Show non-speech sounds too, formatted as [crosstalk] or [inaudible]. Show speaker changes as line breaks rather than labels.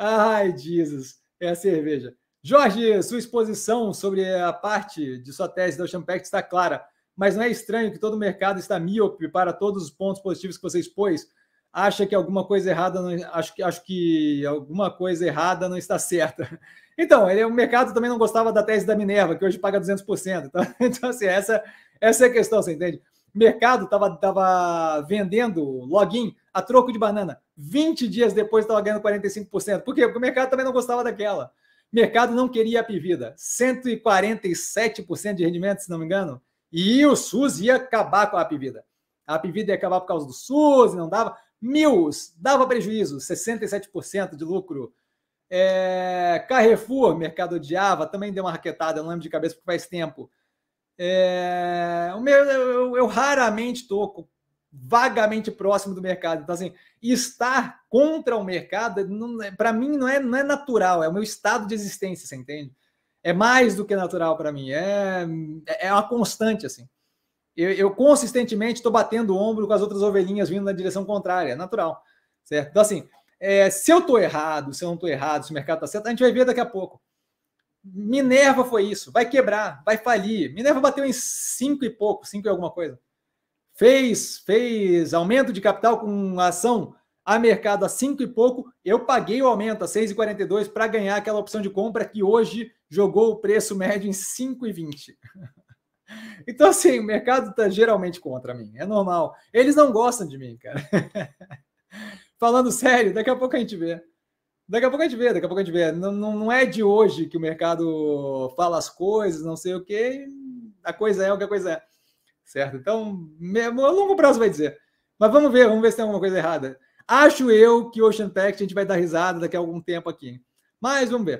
Ai, Jesus, é a cerveja. Jorge, sua exposição sobre a parte de sua tese da Ocean Pact está clara, mas não é estranho que todo o mercado está míope para todos os pontos positivos que você expôs? Acha que alguma coisa errada, não, acho, que, acho que alguma coisa errada não está certa. [laughs] Então, ele, o mercado também não gostava da tese da Minerva, que hoje paga 200%. Tá? Então, [laughs] então, assim, essa, essa é a questão, você entende? mercado estava tava vendendo login a troco de banana. 20 dias depois estava ganhando 45%. Por quê? Porque o mercado também não gostava daquela. O mercado não queria a pivida. 147% de rendimento, se não me engano. E o SUS ia acabar com a pivida. A pivida ia acabar por causa do SUS, não dava. Mills, dava prejuízo, 67% de lucro. É, Carrefour, mercado odiava, também deu uma raquetada, não lembro de cabeça porque faz tempo. É, o meu, eu, eu raramente estou vagamente próximo do mercado. Então, assim, estar contra o mercado, é, para mim, não é, não é natural, é o meu estado de existência, você entende? É mais do que natural para mim, é, é, é uma constante, assim. Eu, eu consistentemente estou batendo o ombro com as outras ovelhinhas vindo na direção contrária, é natural, certo? Então, assim, é, se eu estou errado, se eu não estou errado, se o mercado está certo, a gente vai ver daqui a pouco. Minerva foi isso, vai quebrar, vai falir. Minerva bateu em cinco e pouco, cinco e alguma coisa. Fez, fez aumento de capital com ação a mercado a cinco e pouco. Eu paguei o aumento a 6,42 para ganhar aquela opção de compra que hoje jogou o preço médio em 5,20. [laughs] Então, assim, o mercado está geralmente contra mim, é normal. Eles não gostam de mim, cara. [laughs] Falando sério, daqui a pouco a gente vê. Daqui a pouco a gente vê, daqui a pouco a gente vê. Não, não, não é de hoje que o mercado fala as coisas, não sei o quê. A coisa é o que a coisa é. Certo? Então, mesmo, a longo prazo vai dizer. Mas vamos ver, vamos ver se tem alguma coisa errada. Acho eu que Ocean Pact a gente vai dar risada daqui a algum tempo aqui. Mas vamos ver.